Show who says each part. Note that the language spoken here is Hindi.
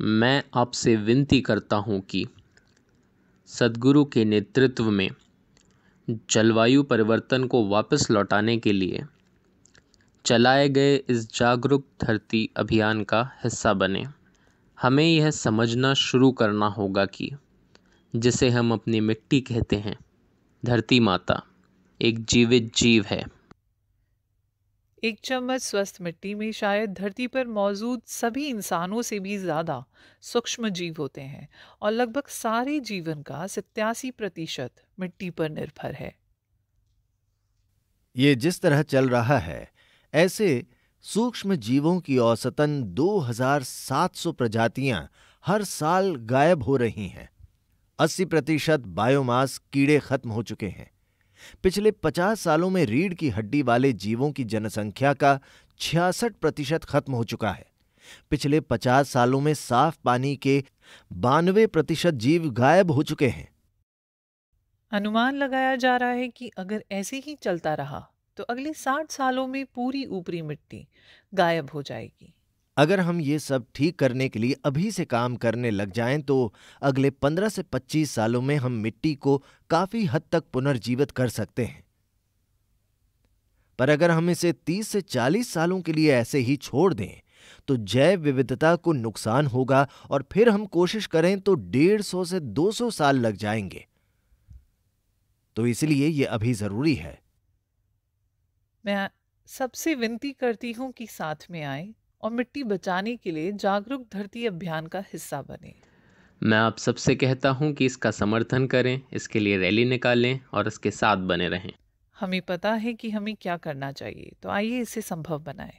Speaker 1: मैं आपसे विनती करता हूँ कि सदगुरु के नेतृत्व में जलवायु परिवर्तन को वापस लौटाने के लिए चलाए गए इस जागरूक धरती अभियान का हिस्सा बने हमें यह समझना शुरू करना होगा कि जिसे हम अपनी मिट्टी कहते हैं धरती माता एक जीवित जीव है
Speaker 2: एक चम्मच स्वस्थ मिट्टी में शायद धरती पर मौजूद सभी इंसानों से भी ज़्यादा सूक्ष्म जीव होते हैं और लगभग सारे जीवन का सत्यासी प्रतिशत मिट्टी पर निर्भर है
Speaker 3: ये जिस तरह चल रहा है ऐसे सूक्ष्म जीवों की औसतन 2,700 प्रजातियां हर साल गायब हो रही हैं 80 प्रतिशत बायोमास कीड़े खत्म हो चुके हैं पिछले 50 सालों में रीढ़ की हड्डी वाले जीवों की जनसंख्या का छियासठ प्रतिशत खत्म हो चुका है पिछले 50 सालों में साफ पानी के बानवे प्रतिशत जीव गायब हो चुके हैं
Speaker 2: अनुमान लगाया जा रहा है कि अगर ऐसे ही चलता रहा तो अगले 60 सालों में पूरी ऊपरी मिट्टी गायब हो जाएगी
Speaker 3: अगर हम ये सब ठीक करने के लिए अभी से काम करने लग जाएं तो अगले 15 से 25 सालों में हम मिट्टी को काफी हद तक पुनर्जीवित कर सकते हैं पर अगर हम इसे 30 से 40 सालों के लिए ऐसे ही छोड़ दें तो जैव विविधता को नुकसान होगा और फिर हम कोशिश करें तो 150 से 200 साल लग जाएंगे तो इसलिए यह अभी जरूरी है
Speaker 2: मैं सबसे विनती करती हूं कि साथ में आए और मिट्टी बचाने के लिए जागरूक धरती अभियान का हिस्सा बने
Speaker 1: मैं आप सबसे कहता हूं कि इसका समर्थन करें इसके लिए रैली निकालें और इसके साथ बने रहें
Speaker 2: हमें पता है कि हमें क्या करना चाहिए तो आइए इसे संभव बनाएं।